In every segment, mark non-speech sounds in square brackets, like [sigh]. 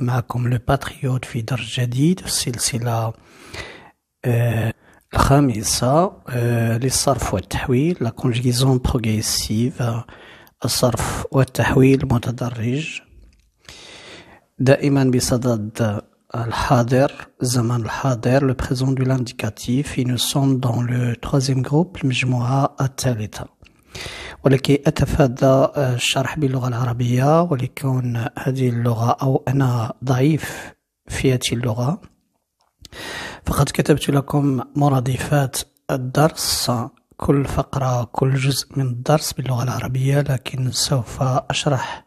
mais comme le Patriote Fidar Jadid, c'est le 5 la conjugaison progressive, la conjugaison progressive, la conjugaison progressive. le de l'indicatif, nous sommes dans le troisième groupe, le Mijmouha, à tel état. ولكي أتفادى آه، الشرح باللغة العربية ولكون هذه اللغة أو أنا ضعيف في هذه اللغة فقد كتبت لكم مرادفات الدرس كل فقرة كل جزء من الدرس باللغة العربية لكن سوف أشرح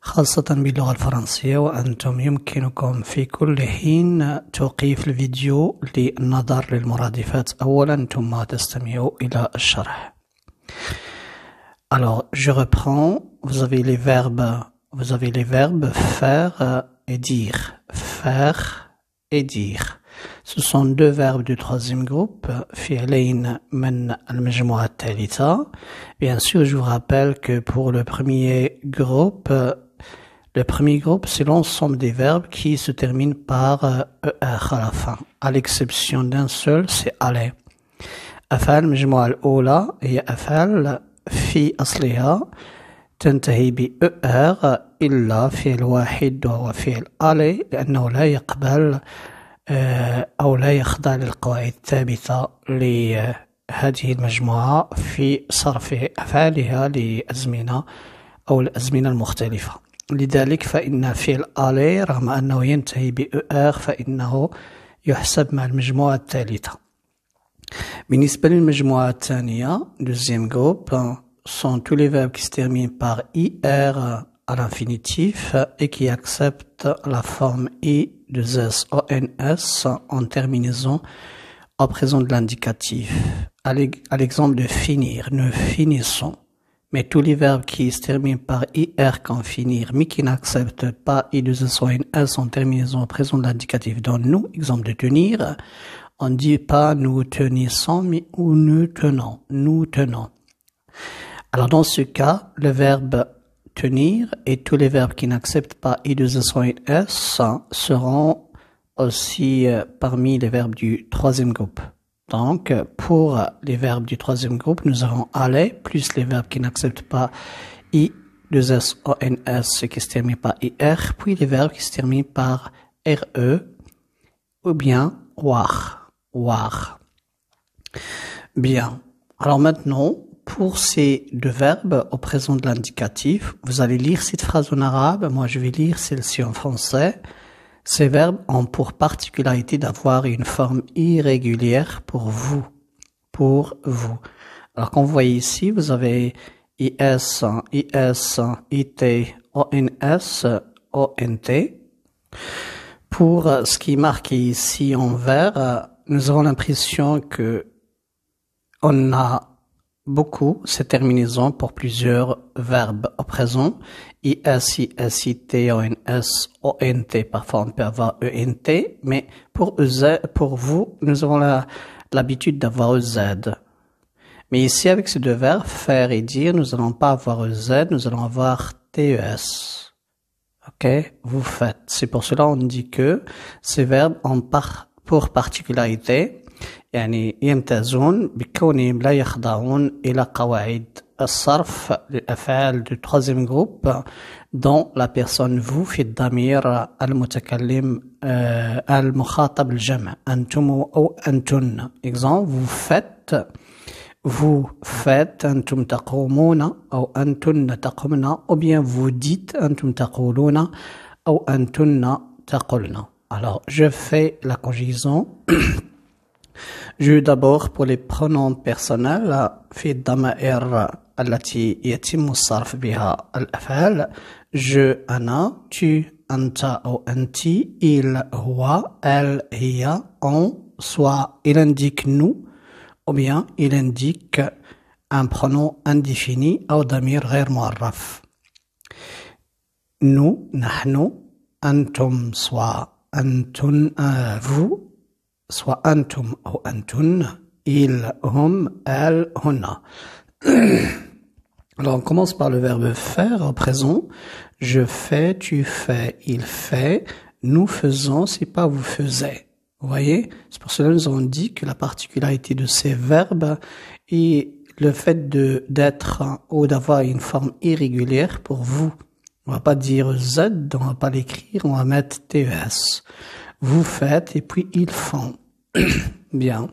خاصة باللغة الفرنسية وأنتم يمكنكم في كل حين توقيف الفيديو للنظر للمرادفات أولا ثم تستمعوا إلى الشرح Alors, je reprends. Vous avez les verbes, vous avez les verbes faire et dire. Faire et dire. Ce sont deux verbes du troisième groupe, Bien sûr, je vous rappelle que pour le premier groupe, le premier groupe, c'est l'ensemble des verbes qui se terminent par euh, er à la fin, à l'exception d'un seul, c'est aller. al et في أصلها تنتهي ب إلا فعل واحد وهو فعل ألي لأنه لا يقبل آه، أو لا يخضع للقواعد الثابتة لهذه المجموعة في صرف أفعالها لأزمنة أو الأزمنة المختلفة لذلك فإن فعل ألي رغم أنه ينتهي ب فإنه يحسب مع المجموعة الثالثة بالنسبة للمجموعة الثانية deuxième groupe sont tous les verbes qui se terminent par IR à l'infinitif et qui acceptent la forme I de s en terminaison au présent de l'indicatif. À l'exemple de finir, nous finissons. Mais tous les verbes qui se terminent par IR quand finir, mais qui n'acceptent pas I de s en terminaison au présent de l'indicatif dans nous, exemple de tenir, on ne dit pas nous tenissons, mais nous tenons, nous tenons. Alors dans ce cas, le verbe tenir et tous les verbes qui n'acceptent pas I2S S seront aussi euh, parmi les verbes du troisième groupe. Donc, pour les verbes du troisième groupe, nous avons aller, plus les verbes qui n'acceptent pas I, 2S, ce qui se termine par IR, puis les verbes qui se terminent par RE, ou bien voir ». Bien. Alors maintenant, pour ces deux verbes au présent de l'indicatif, vous allez lire cette phrase en arabe, moi je vais lire celle-ci en français. Ces verbes ont pour particularité d'avoir une forme irrégulière pour vous. Pour vous. Alors qu'on voit ici, vous avez IS, IS, IT, ONS, ONT. Pour ce qui est marqué ici en vert, nous avons l'impression que on a beaucoup ces terminaisons pour plusieurs verbes au présent. IS, o ONS, t Parfois, on peut avoir e mais pour Mais e, pour vous, nous avons l'habitude d'avoir E-Z. Mais ici, avec ces deux verbes, faire et dire, nous n'allons pas avoir E-Z, nous allons avoir T-E-S. OK? Vous faites. C'est pour cela on dit que ces verbes en part pour particularité, yani يمتازون بكونهم لا يخضعون إلى قواعد الصرف للأفعال de troisième groupe dont la personne vous chez le damir al-mutakallim euh, al-mukhatab antum ou antunna exemple vous faites vous faites antum taqoomuna ou antunna taqoomna ou bien vous dites antum taquluna ou antunna taqulna alors, je fais la conjugaison. [clears throat] je d'abord pour les pronoms personnels alati sarf biha al afal je anna, tu anta ou anti, il hua, elle hiya, on soit il indique nous ou bien il indique un pronom indéfini ou damir غير mu'arraf. nous n'ahnu, antum, soit Antun vous, soit antum ou antun, il, hum, elle, [clears throat] Alors on commence par le verbe faire au présent. Je fais, tu fais, il fait, nous faisons, c'est pas vous faisiez. Vous voyez C'est pour cela que nous avons dit que la particularité de ces verbes est le fait d'être ou d'avoir une forme irrégulière pour vous. On va pas dire Z, on va pas l'écrire, on va mettre TES. Vous faites et puis ils font. [coughs] Bien.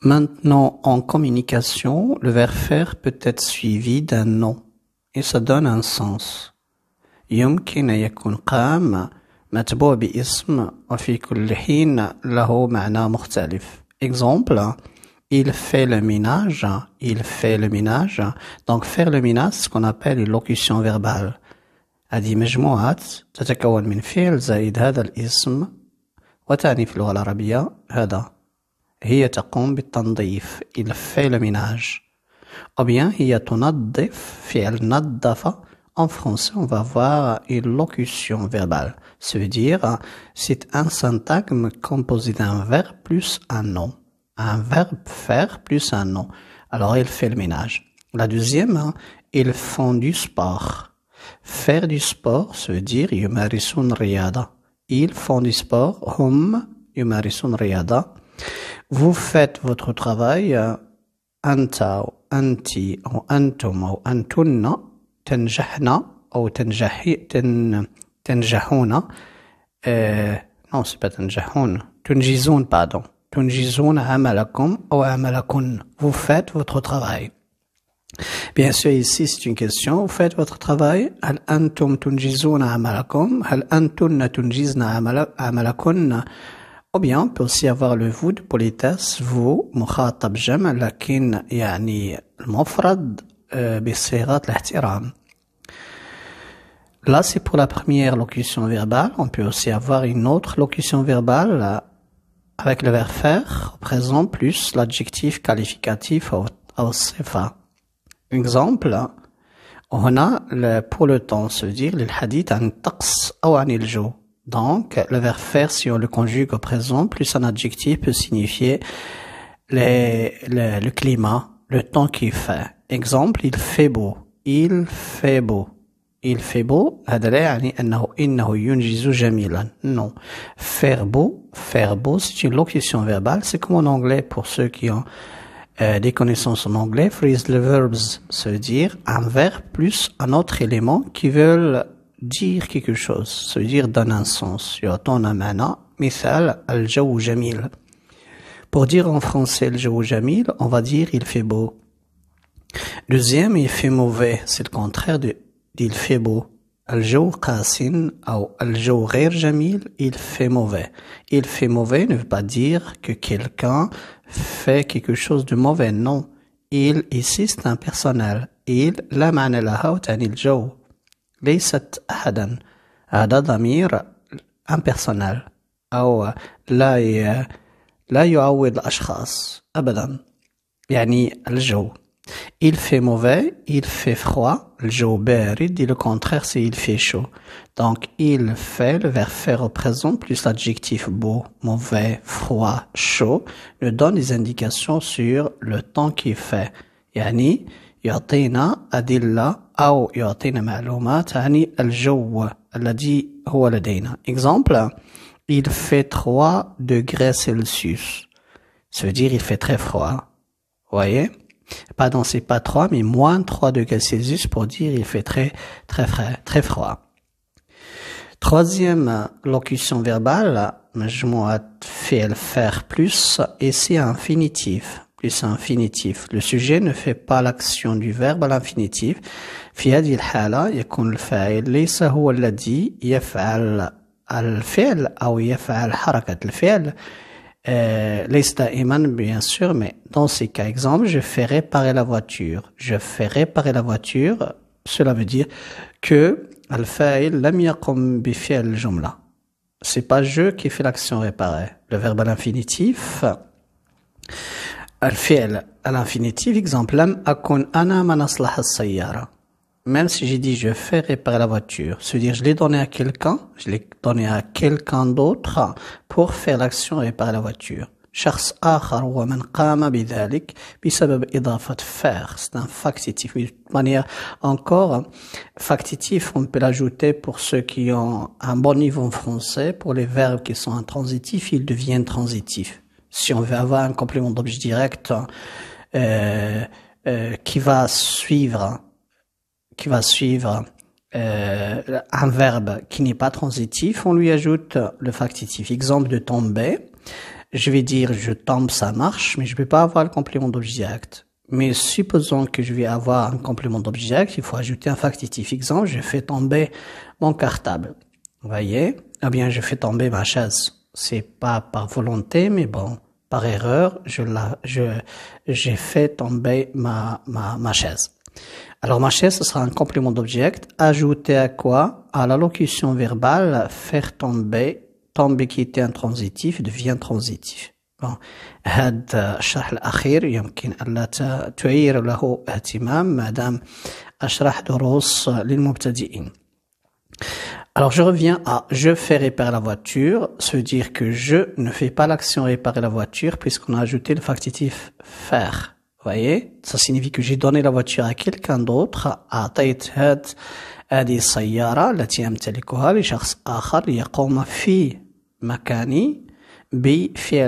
Maintenant, en communication, le verbe faire peut être suivi d'un nom et ça donne un sens. يمكن Exemple, il fait le ménage, il fait le ménage. Donc faire le ménage, ce qu'on appelle une locution verbale. هذه مجموعة تتكون من فعل زائد هذا الاسم وتعني في اللغة العربية هذا هي تقوم بالتنظيف il fait le ménage ou bien هي تنظف فعل نظف en français, on va voir une locution verbale. Ça veut dire, c'est un syntagme composé d'un verbe plus un nom un verbe faire plus un nom. Alors il fait le ménage. La deuxième, hein, ils font du sport. Faire du sport, se dire yumarisun riyada. Ils font du sport, hum yumarisun riyada. Vous faites votre travail, euh, anta ou anti ou antum ou antunna, tenjahna ou tenjahi, ten, tenjahuna. Euh, non, c'est pas tenjahun, tunjizun, pardon. Vous faites votre travail. Bien sûr, ici, c'est une question. Vous faites votre travail. Ou bien, on peut aussi avoir le vous de politesse. Vous, lakin Yani euh, Là, c'est pour la première locution verbale. On peut aussi avoir une autre locution verbale avec le verbe faire au présent plus l'adjectif qualificatif au Un Exemple, on a le pour le temps, se dire le hadith an taqs ou an Donc, le verbe faire, si on le conjugue au présent, plus un adjectif peut signifier le, le climat, le temps qu'il fait. Exemple, il fait beau. Il fait beau il fait beau هذا جميلا non faire beau faire beau c'est une locution verbale c'est comme en anglais pour ceux qui ont euh, des connaissances en anglais freeze the verbs se dire un verbe plus un autre élément qui veulent dire quelque chose se dire donne un sens مثال pour dire en français le jour Jamil, on va dire il fait beau. Deuxième, il fait mauvais. C'est le contraire de il fait beau. il fait mauvais. Il fait mauvais ne veut pas dire que quelqu'un fait quelque chose de mauvais. Non. Il ici c'est un personnel. Il لا jour. لها وتعني الجو. il أحدا. il la impersonnel. أو لا لا gens, Abadan. Yani, al il fait mauvais, il fait froid. Le jour dit le contraire c'est il fait chaud. Donc il fait, le verbe faire au présent plus l'adjectif beau, mauvais, froid, chaud nous donne des indications sur le temps qu'il fait. Yani, يعطينا أدلة أو يعطينا معلومات عن الجو الذي هو لدينا. Exemple, il fait 3 degrés Celsius. Ça veut dire il fait très froid. Voyez? pas dans pas trois, mais moins 3 degrés Celsius pour dire il fait très, très frais, très froid. Troisième locution verbale, je m'en fait le faire plus, et c'est infinitif. Plus infinitif. Le sujet ne fait pas l'action du verbe à l'infinitif. في هذه الحالة يكون الفاعل ليس هو الذي يفعل الفعل أو يفعل حركة الفعل euh, L'esta Iman, bien sûr, mais dans ces cas, exemple, je fais réparer la voiture. Je fais réparer la voiture. Cela veut dire que al-fa'il la yaqum bi C'est pas je qui fais l'action réparer. Le verbe à l'infinitif. al à l'infinitif, exemple, lam akun ana même si j'ai dit je fais réparer la voiture, se dire je l'ai donné à quelqu'un, je l'ai donné à quelqu'un d'autre pour faire l'action réparer la voiture. بسبب c'est un factitif de toute manière encore hein, factitif on peut l'ajouter pour ceux qui ont un bon niveau en français pour les verbes qui sont intransitifs ils deviennent transitifs si on veut avoir un complément d'objet direct hein, euh, euh, qui va suivre hein, qui va suivre euh, un verbe qui n'est pas transitif, on lui ajoute le factitif. Exemple de tomber, je vais dire je tombe, ça marche, mais je ne peux pas avoir le complément d'objet Mais supposons que je vais avoir un complément d'objet il faut ajouter un factitif. Exemple, je fais tomber mon cartable. Vous voyez Eh bien, je fais tomber ma chaise. C'est pas par volonté, mais bon, par erreur, je l'ai je, j'ai fait tomber ma, ma, ma chaise. Alors ma chère, ce sera un complément d'object ajouté à quoi À la locution verbale faire tomber, tomber qui était intransitif devient transitif. Bon. Alors je reviens à je fais réparer la voiture, se dire que je ne fais pas l'action réparer la voiture puisqu'on a ajouté le factitif faire voyez Ça signifie que j'ai donné la voiture à quelqu'un d'autre.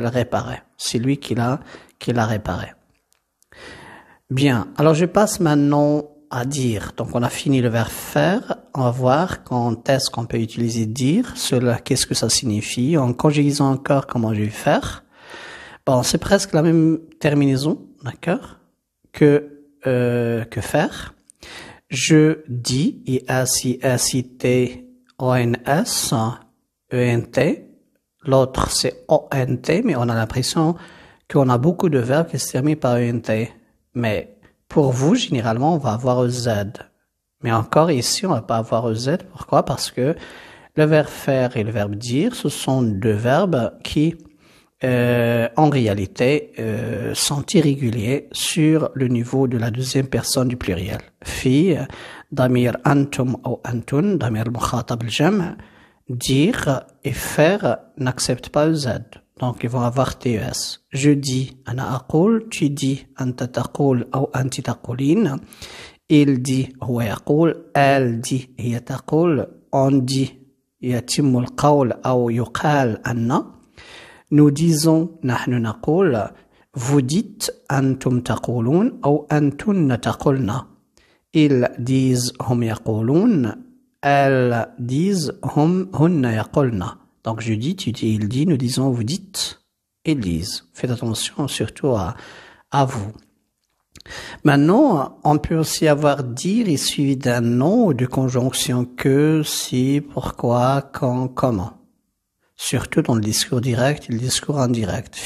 réparer. C'est lui qui l'a qui l'a réparé. Bien. Alors je passe maintenant à dire. Donc on a fini le verbe faire. On va voir quand est-ce qu'on peut utiliser dire. Cela, qu'est-ce que ça signifie En conjuguant encore, comment je vais faire Bon, c'est presque la même terminaison d'accord que, euh, que faire. Je dis i s i s i t o n s e n t. L'autre c'est o n t, mais on a l'impression qu'on a beaucoup de verbes qui se terminent par e n t. Mais pour vous, généralement, on va avoir z. Mais encore ici, on va pas avoir z. Pourquoi Parce que le verbe faire et le verbe dire, ce sont deux verbes qui euh, en réalité, euh, sont irréguliers sur le niveau de la deuxième personne du pluriel. Fi, damir antum ou antun, damir mukhatab al dire et faire n'accepte pas le Z. Donc, ils vont avoir TES. Je dis ana aqul, tu dis anta taqul ou anti taqulin. Il dit huwa yaqul, elle dit hiya taqul, on dit yatimul qawl ou yuqal anna. Nous disons nahnu Vous dites antum taqulun ou antunna taqulna. Ils disent hum yaqulun. Elles disent hum hunna Donc je dis, tu dis, il dit, nous disons, vous dites, ils disent. Faites attention surtout à, à vous. Maintenant, on peut aussi avoir dire et suivi d'un nom ou de conjonction que, si, pourquoi, quand, comment surtout dans le discours direct et le discours indirect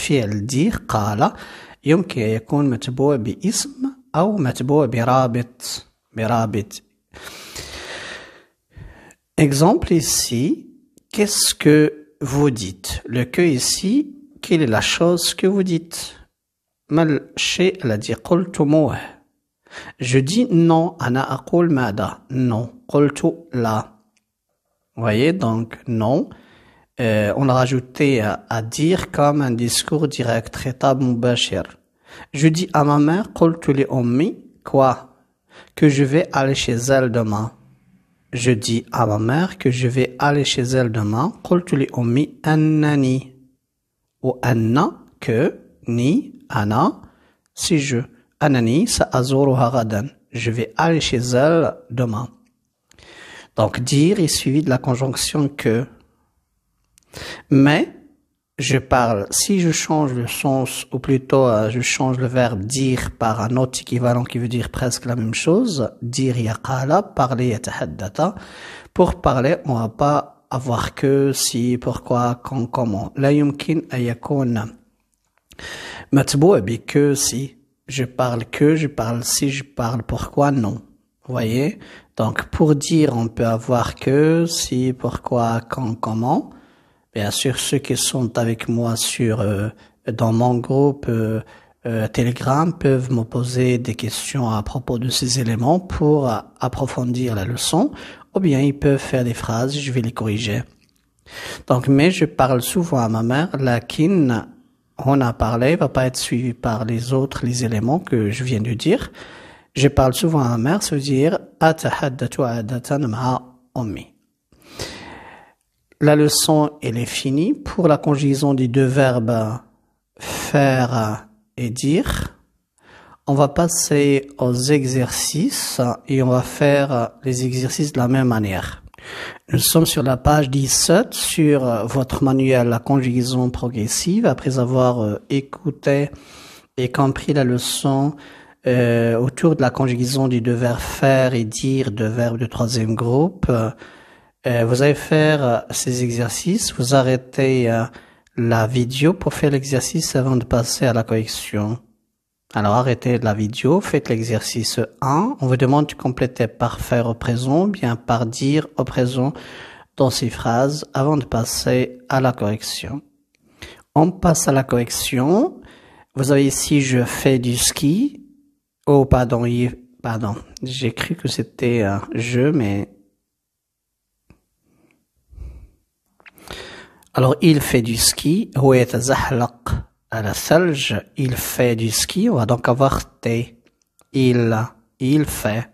Exemple ici, qu'est-ce que vous dites Le que ici, quelle est la chose que vous dites mal la non. Non. Je dis non, Ana Non. mada »« Non, to la. Voyez donc, non, euh, on a rajouté euh, à, dire comme un discours direct, khitab mubashir. Je dis à ma mère, les ommi, quoi? Que je vais aller chez elle demain. Je dis à ma mère que je vais aller chez elle demain, les ommi annani. Ou anna, que, ni, anna si je. Anani, sa azoru haradan. Je vais aller chez elle demain. Donc dire est suivi de la conjonction que. Mais je parle, si je change le sens, ou plutôt euh, je change le verbe dire par un autre équivalent qui veut dire presque la même chose, dire yaqala, parler pour parler, on va pas avoir que, si, pourquoi, quand, comment. La yumkin a que si. Je parle que, je parle si, je parle pourquoi, non. Vous voyez? Donc, pour dire, on peut avoir que, si, pourquoi, quand, comment bien sûr ceux qui sont avec moi sur euh, dans mon groupe euh, euh, Telegram peuvent me poser des questions à propos de ces éléments pour approfondir la leçon, ou bien ils peuvent faire des phrases, je vais les corriger. Donc, mais je parle souvent à ma mère, la kin, on a parlé, va pas être suivi par les autres, les éléments que je viens de dire. Je parle souvent à ma mère, veut dire, la leçon, elle est finie. Pour la conjugaison des deux verbes faire et dire, on va passer aux exercices et on va faire les exercices de la même manière. Nous sommes sur la page 17 sur votre manuel La conjugaison progressive. Après avoir euh, écouté et compris la leçon euh, autour de la conjugaison des deux verbes « faire et dire de verbes de troisième groupe, euh, vous allez faire euh, ces exercices, vous arrêtez euh, la vidéo pour faire l'exercice avant de passer à la correction. Alors arrêtez la vidéo, faites l'exercice 1. On vous demande de compléter par faire au présent, bien par dire au présent dans ces phrases avant de passer à la correction. On passe à la correction. Vous avez ici je fais du ski. Oh pardon, pardon. J'ai cru que c'était un je, mais Alors il fait du ski, il fait du ski, on va donc avoir T. Il, il fait.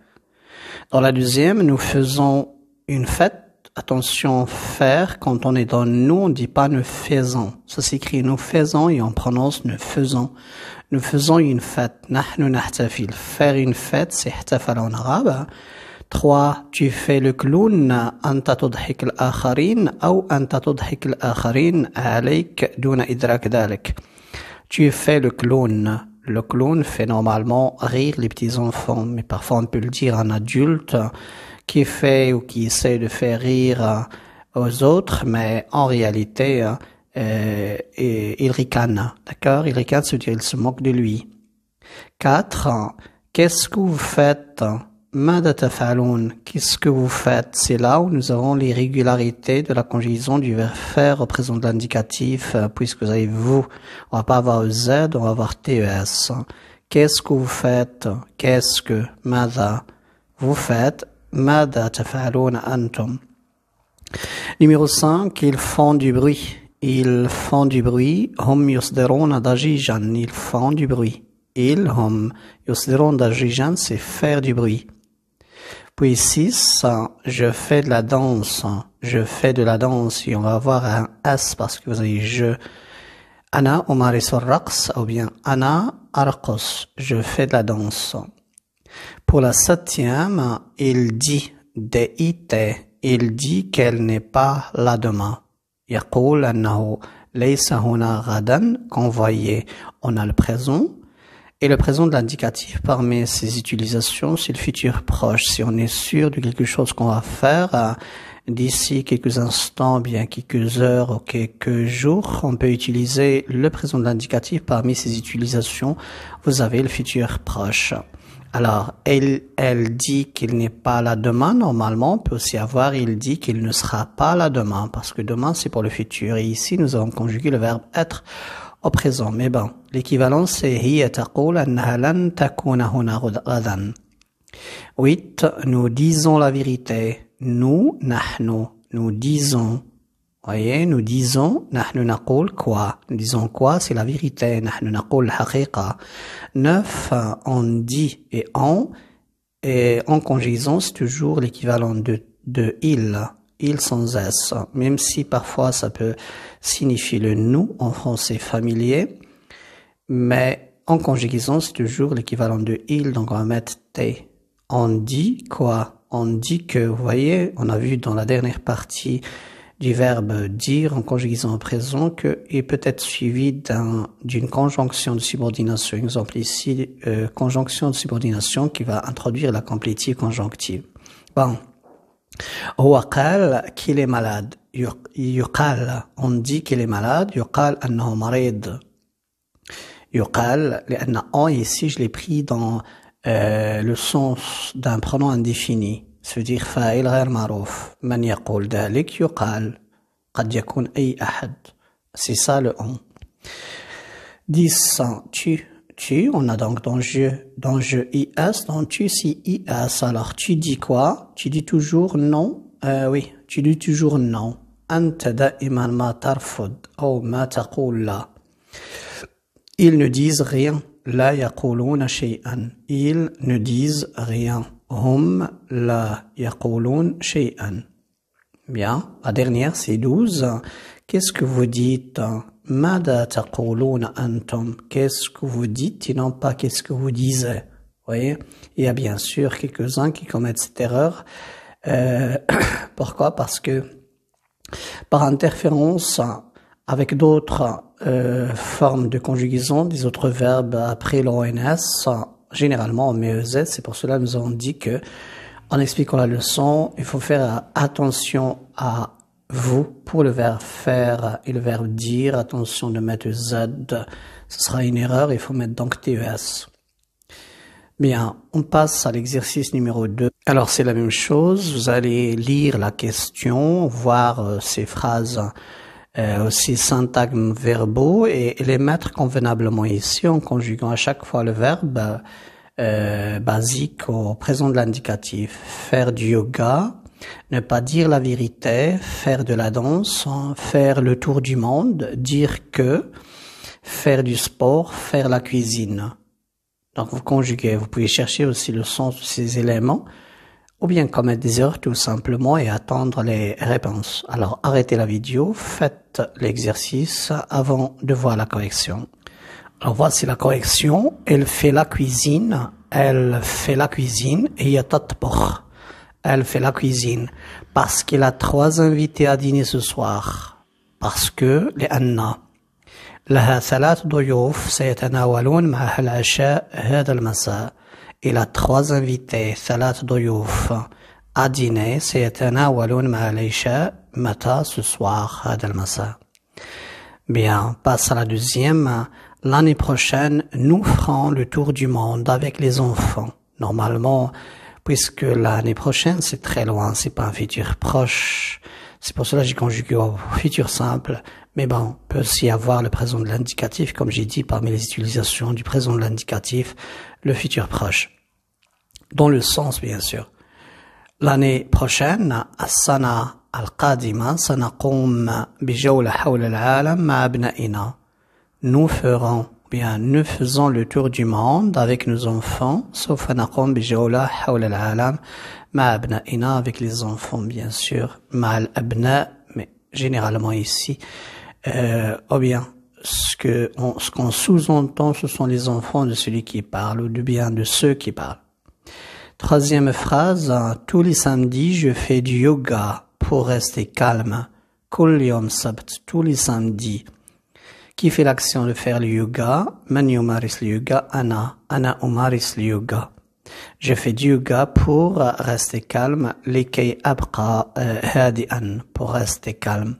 Dans la deuxième, nous faisons une fête. Attention, faire, quand on est dans nous, on ne dit pas nous faisons. Ça s'écrit nous faisons et on prononce nous faisons. Nous faisons une fête. Nahnu nahtafil. Faire une fête, c'est en arabe. 3. Tu fais le clown. أنت تضحك ou أو أنت تضحك الآخرين عليك duna idrak dalek. Tu fais le clown. Le clown fait normalement rire les petits enfants, mais parfois on peut le dire un adulte qui fait ou qui essaie de faire rire aux autres, mais en réalité, euh, et, il ricane, d'accord Il ricane, c'est-à-dire il se moque de lui. 4. Qu'est-ce que vous faites qu'est-ce que vous faites C'est là où nous avons l'irrégularité de la conjugaison du verbe faire au présent de l'indicatif, euh, puisque vous avez vous. On va pas avoir z, on va avoir tes. Qu'est-ce que vous faites Qu'est-ce que Mada vous faites Mada tafaloun antum. Numéro 5, ils font du bruit. Ils font du bruit. Hum adajijan. Ils font du bruit. Ils, hum adajijan, c'est faire du bruit. Puis 6, je fais de la danse. Je fais de la danse. Et on va avoir un S parce que vous avez je. Ana omarisorax ou bien Ana Arkos. Je fais de la danse. Pour la septième, il dit de Il dit qu'elle n'est pas là demain. يقول Leysa ليس radan Qu'on voyait. On a le présent. Et le présent de l'indicatif parmi ses utilisations, c'est le futur proche. Si on est sûr de quelque chose qu'on va faire euh, d'ici quelques instants, bien quelques heures ou quelques jours, on peut utiliser le présent de l'indicatif parmi ses utilisations. Vous avez le futur proche. Alors, elle, elle dit qu'il n'est pas là demain, normalement, on peut aussi avoir, il dit qu'il ne sera pas là demain, parce que demain, c'est pour le futur. Et ici, nous avons conjugué le verbe être au présent. Mais bon, L'équivalent c'est 8. Nous disons la vérité. Nous, Nous disons. Voyez, nous disons, Nous نقول quoi. Nous disons quoi, c'est la vérité. Nahnu 9. On dit et on. Et en conjugaison, c'est toujours l'équivalent de, de il. Il sans s. Même si parfois ça peut signifier le nous en français familier. Mais en conjugaison, c'est toujours l'équivalent de il, donc on va mettre t. On dit quoi On dit que, vous voyez, on a vu dans la dernière partie du verbe dire en conjugaison au présent que peut-être suivi d'une conjonction de subordination. Exemple ici, euh, conjonction de subordination qui va introduire la complétie conjonctive. Bon. qu'il est malade. Yuqal, on dit qu'il est malade. Yuqal annahu يقال لأن an » ici je l'ai pris dans euh, le sens d'un pronom indéfini c'est-à-dire fa'il غير marouf, من يقول ذلك يقال قد يكون ay ahad. c'est ça le on 10 tu tu on a donc dans je dans je is dans tu si is alors tu dis quoi tu dis toujours non euh, oui tu dis toujours non أنت daiman ma tarfud ou « ma taqul la. Ils ne disent rien. La yaquluna shay'an. Ils ne disent rien. Hum la yaquluna shay'an. Bien. La dernière, c'est 12. Qu'est-ce que vous dites Mada taquluna antum. Qu'est-ce que vous dites et non pas qu'est-ce que vous disiez. Vous voyez Il y a bien sûr quelques-uns qui commettent cette erreur. Euh, [coughs] pourquoi Parce que par interférence avec d'autres euh, forme de conjugaison des autres verbes après l'ONS Généralement, généralement en e, z C'est pour cela que nous avons dit que, en expliquant la leçon, il faut faire attention à vous pour le verbe faire et le verbe dire. Attention de mettre Z. Ce sera une erreur. Il faut mettre donc TES. Bien, on passe à l'exercice numéro 2. Alors c'est la même chose, vous allez lire la question, voir euh, ces phrases euh, aussi syntagmes verbaux et, les mettre convenablement ici en conjuguant à chaque fois le verbe euh, basique au présent de l'indicatif. Faire du yoga, ne pas dire la vérité, faire de la danse, faire le tour du monde, dire que, faire du sport, faire la cuisine. Donc vous conjuguez, vous pouvez chercher aussi le sens de ces éléments ou bien commettre des erreurs tout simplement et attendre les réponses. Alors arrêtez la vidéo, faites l'exercice avant de voir la correction. Alors voici la correction, elle fait la cuisine, elle fait la cuisine et il y a Elle fait la cuisine parce qu'il a trois invités à dîner ce soir. Parce que les Anna trois invités salat Doyouf, à dîner سيتناولون مع العشاء متى ce soir à المساء Bien, passe à la deuxième. L'année prochaine, nous ferons le tour du monde avec les enfants. Normalement, puisque l'année prochaine, c'est très loin, c'est pas un futur proche. C'est pour cela que j'ai conjugué au futur simple. Mais bon, peut aussi avoir le présent de l'indicatif, comme j'ai dit, parmi les utilisations du présent de l'indicatif, le futur proche dans le sens bien sûr. L'année prochaine, السنة القادمة سنقوم حول العالم مع Nous ferons bien nous faisons le tour du monde avec nos enfants سوف avec les enfants bien sûr mal abna, mais généralement ici euh, oh bien ce que ce qu'on sous-entend ce sont les enfants de celui qui parle ou du bien de ceux qui parlent Troisième phrase, tous les samedis, je fais du yoga pour rester calme. Kulyom Sabt, tous les samedis. Qui fait l'action de faire le yoga? Mani Umaris le yoga, Ana. Ana Umaris le yoga. Je fais du yoga pour rester calme. Likei abqa euh, hadian, pour rester calme.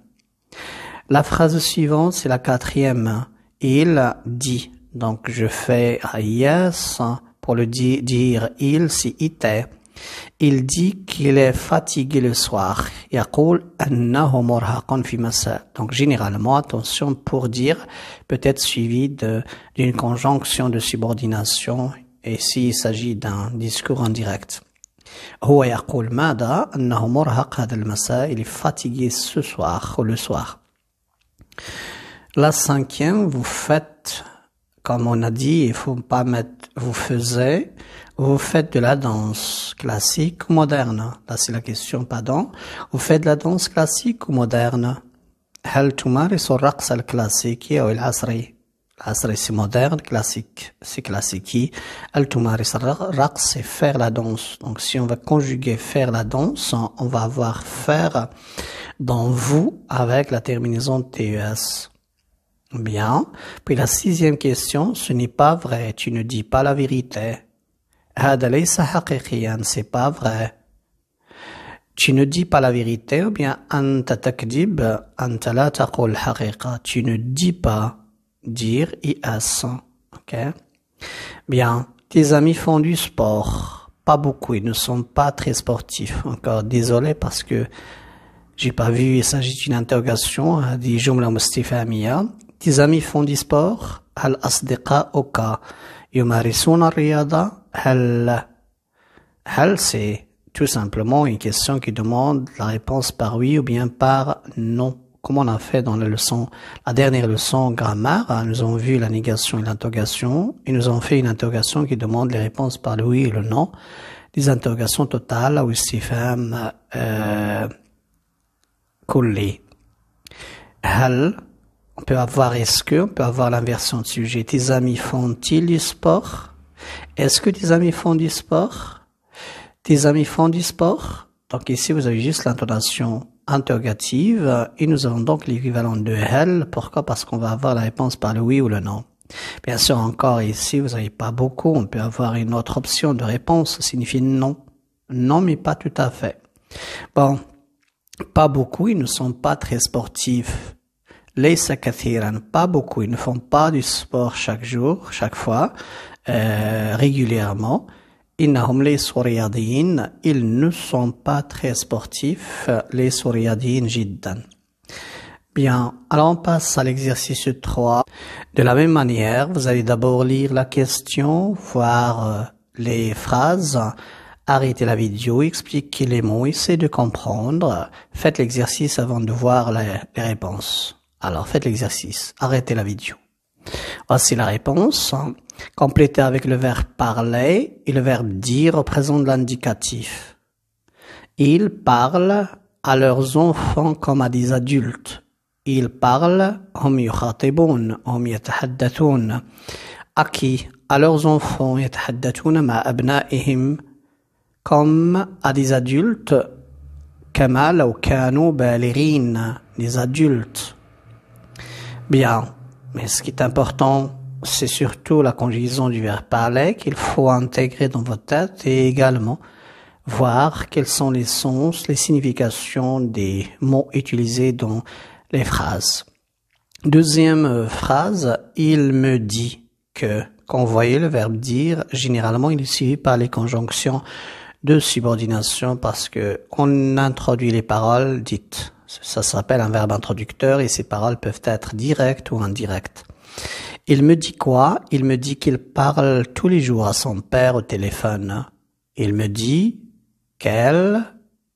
La phrase suivante, c'est la quatrième. Il dit. Donc, je fais yes. Pour le dire il, c'est était. Il dit qu'il est fatigué le soir. Donc généralement, attention pour dire, peut-être suivi d'une conjonction de subordination et s'il s'agit d'un discours en direct. Il est fatigué ce soir ou le soir. La cinquième, vous faites comme on a dit, il faut pas mettre, vous faisiez, vous faites de la danse classique ou moderne. Là, c'est la question, pardon. Vous faites de la danse classique ou moderne? هل al-klassiki الرقص ou « el-asri »?« Asri », c'est moderne, classique, c'est classique. هل تمارس الرقص c'est faire la danse. Donc si on va conjuguer faire la danse, on va avoir faire dans vous avec la terminaison TES. Bien. Puis la sixième question, ce n'est pas vrai, tu ne dis pas la vérité. C'est pas vrai. Tu ne dis pas la vérité bien Tu ne dis pas dire IAS. Ok? Bien. Tes amis font du sport. Pas beaucoup. Ils ne sont pas très sportifs. Encore désolé parce que j'ai pas vu, il s'agit d'une interrogation, euh, des tes amis font du sport هل أصدقاؤك يمارسون الرياضة HAL هل c'est tout simplement une question qui demande la réponse par oui ou bien par non comme on a fait dans la leçon, la dernière leçon grammaire, hein, nous avons vu la négation et l'interrogation, et nous avons fait une interrogation qui demande les réponses par le oui et le non, des interrogations totales ou si euh, collées peut avoir est-ce que, on peut avoir l'inversion de sujet. Tes amis font-ils du sport Est-ce que tes amis font du sport Tes amis font du sport Donc ici, vous avez juste l'intonation interrogative et nous avons donc l'équivalent de elle ». Pourquoi Parce qu'on va avoir la réponse par le oui ou le non. Bien sûr, encore ici, vous n'avez pas beaucoup. On peut avoir une autre option de réponse, signifie non. Non, mais pas tout à fait. Bon, pas beaucoup, ils ne sont pas très sportifs. Les كثيرا pas beaucoup ils ne font pas du sport chaque jour chaque fois euh, régulièrement les ils ne sont pas très sportifs les رياضيين jiddan. Bien, alors on passe à l'exercice 3. De la même manière, vous allez d'abord lire la question, voir euh, les phrases, arrêter la vidéo, expliquer les mots, essayer de comprendre, faites l'exercice avant de voir les réponses. Alors faites l'exercice, arrêtez la vidéo. Voici la réponse. Complétez avec le verbe parler et le verbe dire au présent de l'indicatif. Ils parlent à leurs enfants comme à des adultes. Ils parlent hum hum à qui à leurs enfants comme à des adultes des adultes Bien. Mais ce qui est important, c'est surtout la conjugaison du verbe parler qu'il faut intégrer dans votre tête et également voir quels sont les sens, les significations des mots utilisés dans les phrases. Deuxième euh, phrase, il me dit que. Quand vous voyez le verbe dire, généralement il est suivi par les conjonctions de subordination parce que on introduit les paroles dites. Ça s'appelle un verbe introducteur et ses paroles peuvent être directes ou indirectes. Il me dit quoi Il me dit qu'il parle tous les jours à son père au téléphone. Il me dit qu'elle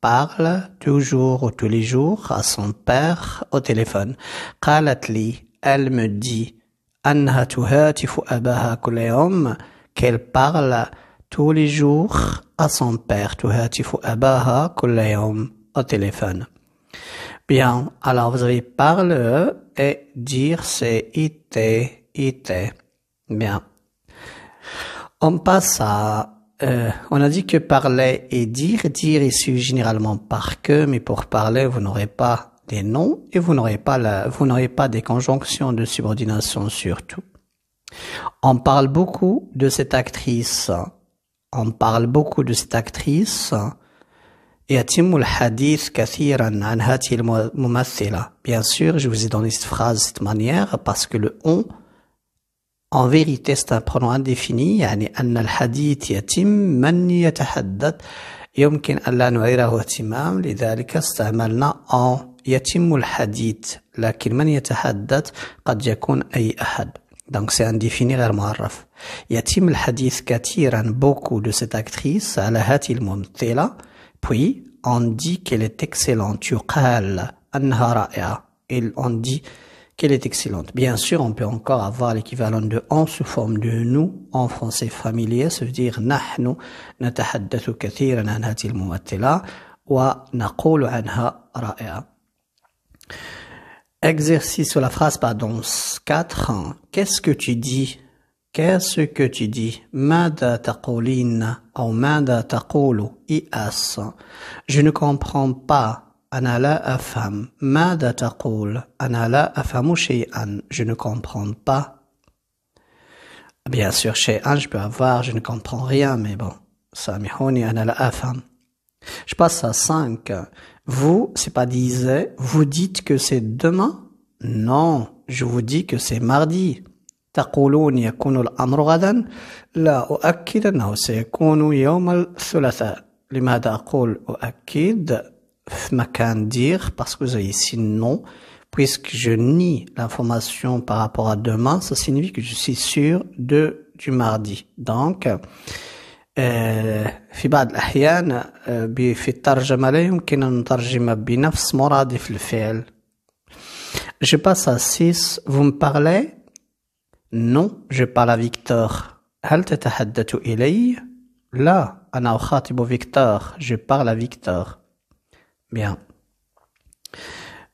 parle toujours ou tous les jours à son père au téléphone. elle me dit qu'elle parle tous les jours à son père au téléphone. Bien, alors vous avez parle et dire c'est été »,« été ». Bien. On passe à... E. on a dit que parler et dire, dire su généralement par que, mais pour parler, vous n'aurez pas des noms et vous n'aurez pas la, vous n'aurez pas des conjonctions de subordination surtout. On parle beaucoup de cette actrice. On parle beaucoup de cette actrice يتم الحديث كثيرا عن هذه الممثلة bien sûr je vous ai donné cette phrase de cette manière parce que le on en vérité c'est un pronom indéfini يعني أن الحديث يتم من يتحدث يمكن ألا نعيره اهتمام لذلك استعملنا en يتم الحديث لكن من يتحدث قد يكون أي أحد Donc c'est indéfini غير معرف يتم الحديث كثيرا beaucoup de cette actrice على هذه الممثلة Puis, on dit qu'elle est excellente. on dit qu'elle est excellente. Bien sûr, on peut encore avoir l'équivalent de on sous forme de nous en français familier, ça veut dire nahnu natahaddathu kathiran wa anha Exercice sur la phrase pardon 4. Qu'est-ce que tu dis Qu'est-ce que tu dis Je ne comprends pas. Je ne comprends pas. Bien sûr, chez je peux avoir, je ne comprends rien, mais bon. Je passe à cinq. Vous, c'est pas disait, vous dites que c'est demain? Non, je vous dis que c'est mardi. تقولون يكون الأمر غدا لا أؤكد أنه سيكون يوم الثلاثاء لماذا أقول أؤكد في مكان دير parce que avez ici non puisque je nie l'information par rapport à demain ça signifie que je suis sûr de du mardi donc euh, في بعض الأحيان euh, في الترجمة لا يمكن أن نترجم بنفس مرادف الفعل Je passe à 6. Vous me parlez non, je parle à Victor. هل تتحدث إلي? لا, Victor. Je parle à Victor. Bien.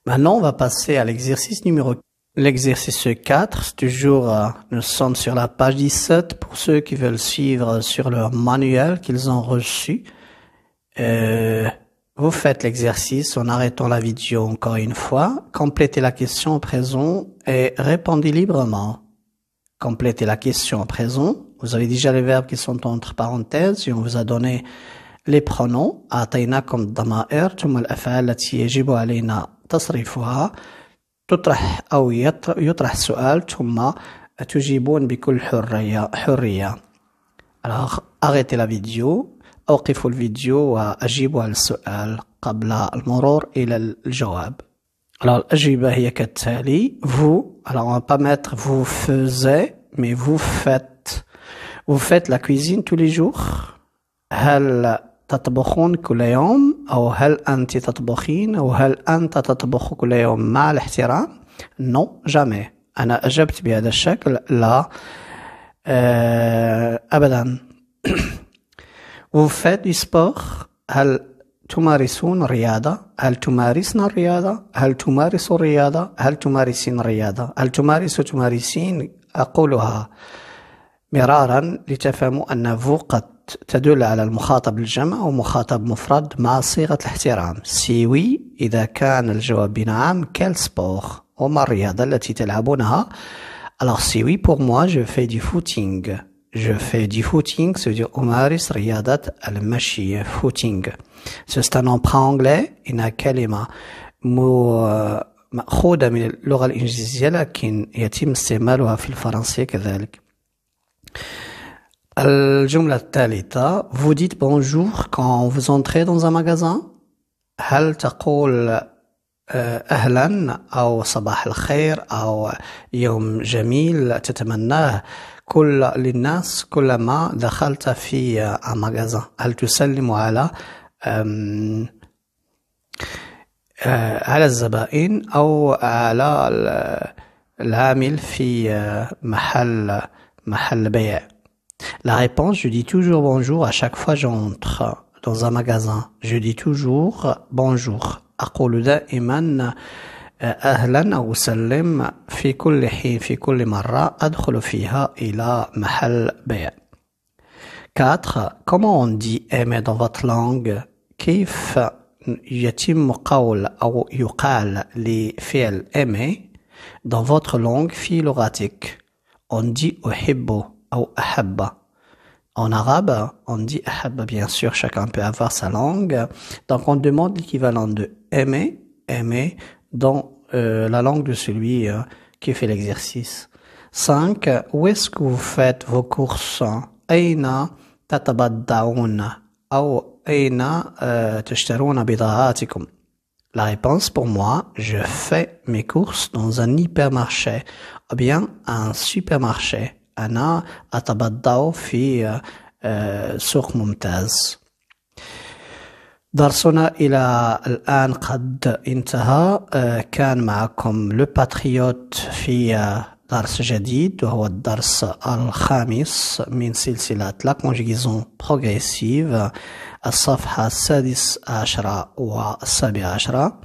Maintenant, on va passer à l'exercice numéro L'exercice 4, toujours, euh, nous sommes sur la page 17 pour ceux qui veulent suivre sur leur manuel qu'ils ont reçu. Euh, vous faites l'exercice en arrêtant la vidéo encore une fois, complétez la question au présent et répondez librement. Complétez la question à présent. Vous avez déjà les verbes qui sont entre parenthèses on vous a donné les pronoms. أعطيناكم الضمائر ثم الأفعال التي يجب علينا تصريفها تطرح أو يطرح سؤال ثم تجيبون بكل حرية حرية. Alors arrêtez la vidéo أوقفوا الفيديو وأجيبوا على السؤال قبل المرور إلى الجواب. Alors, ajiba, y'a katali, vous, alors, on va pas mettre, vous faisais, mais vous faites, vous faites la cuisine tous les jours, hal tatboukhoun kuleyom, ou hal anti tatboukhine, ou hal anta tatboukhoun kuleyom, mal htiram, non, jamais. Anna ajibt bihadashakl, la, euh, abadan. [coughs] Vous faites du sport, hal, تمارسون رياضة؟ هل تمارسن الرياضة؟ هل تمارس الرياضة؟ هل تمارسين الرياضة؟ هل تمارس تمارسين؟ أقولها مرارا لتفهموا أن فوقت تدل على المخاطب الجمع ومخاطب مفرد مع صيغة الاحترام سيوي إذا كان الجواب بنعم كال سبور وما الرياضة التي تلعبونها Alors oui, pour moi je fais du footing je fais du footing c'est-à-dire أمارس رياضة المشي footing Ce stan emprunt anglais, il n'a qu'elle est ma, euh, ma, coda min l'onga l'ingiziala, kin, yatim, stymelu ha, fil francié, kadalik. Al jumla vous dites bonjour quand vous entrez dans un magasin? Hal t'a koul, euh, ou al khair, ou yom jameel, t'attemennè, koul, l'innas, koul ma, d'achalta fi, euh, un magasin. Hal t'usalimu ala, على الزبائن أو على العامل في محل محل بيع La réponse, je dis toujours bonjour à chaque fois j'entre dans un magasin. Je dis toujours bonjour. أقول دائما أهلا أو سلم في كل حين في كل مرة أدخل فيها إلى محل بيع. 4. Comment on dit aimer dans votre langue كيف يتم قول أو يقال aimer dans votre langue philoratique, on dit أحب ou « ahabba ». en arabe, on dit ahabba », bien sûr, chacun peut avoir sa langue. Donc on demande l'équivalent de aimer, aimer dans euh, la langue de celui euh, qui fait l'exercice. 5. Où est-ce que vous faites vos courses ou أين تشترون بضاعاتكم La réponse pour moi, je fais mes courses dans un hypermarché ou bien un supermarché. أنا أتبضع في سوق ممتاز. درسنا إلى الآن قد انتهى كان معكم لو باتريوت في درس جديد وهو الدرس الخامس من سلسلة لا كونجيزون بروغريسيف الصفحة السادس عشرة والسابعة عشرة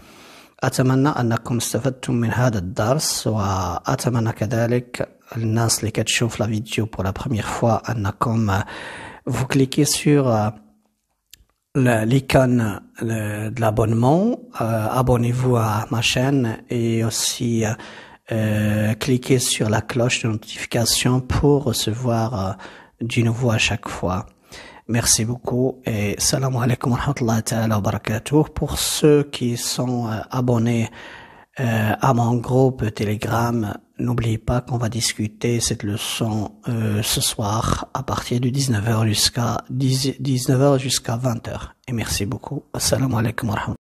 أتمنى استفدتم من هذا الدرس وأتمنى كذلك الناس اللي كتشوف لا فيديو pour la première fois vous cliquez sur l'icône de abonnez-vous à ma chaîne et aussi euh, cliquez sur la cloche de notification pour recevoir euh, du nouveau à chaque fois. Merci beaucoup et salam alaikum wa rahmatullahi wa barakatuh. Pour ceux qui sont euh, abonnés à mon groupe Telegram, n'oubliez pas qu'on va discuter cette leçon ce soir à partir de 19h jusqu'à 19h jusqu'à 20h. Et merci beaucoup. Salam alaikum wa